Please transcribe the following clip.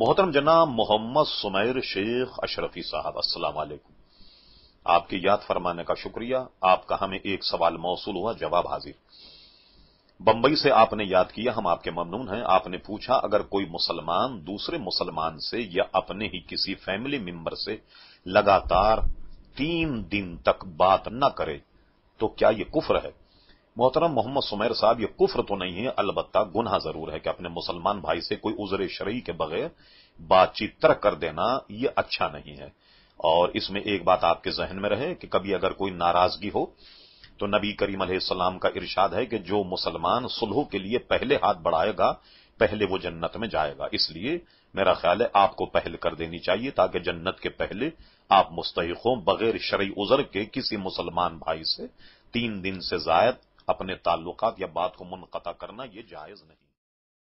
मोहतरम जना मोहम्मद सुमैर शेख अशरफी साहब अस्सलाम वालेकुम आपकी याद फरमाने का शुक्रिया आपका हमें एक सवाल मौसू हुआ जवाब हाजिर बम्बई से आपने याद किया हम आपके ममनून हैं आपने पूछा अगर कोई मुसलमान दूसरे मुसलमान से या अपने ही किसी फैमिली मेंबर से लगातार तीन दिन तक बात न करे तो क्या ये कुफ्र है मोहतरम मोहम्मद सुमेर साहब ये कुफर तो नहीं है अलबत्ता गुना जरूर है कि अपने मुसलमान भाई से कोई उजरे शरी के बगैर बातचीत तर्क कर देना यह अच्छा नहीं है और इसमें एक बात आपके जहन में रहे कि कभी अगर कोई नाराजगी हो तो नबी करीम सलाम का इर्शाद है कि जो मुसलमान सुलह के लिए पहले हाथ बढ़ाएगा पहले वो जन्नत में जाएगा इसलिए मेरा ख्याल है आपको पहल कर देनी चाहिए ताकि जन्नत के पहले आप मुस्तक हों बगैर शरी उजर के किसी मुसलमान भाई से तीन दिन से जायद अपने ताल्लुकात या बात को मुनता करना ये जायज़ नहीं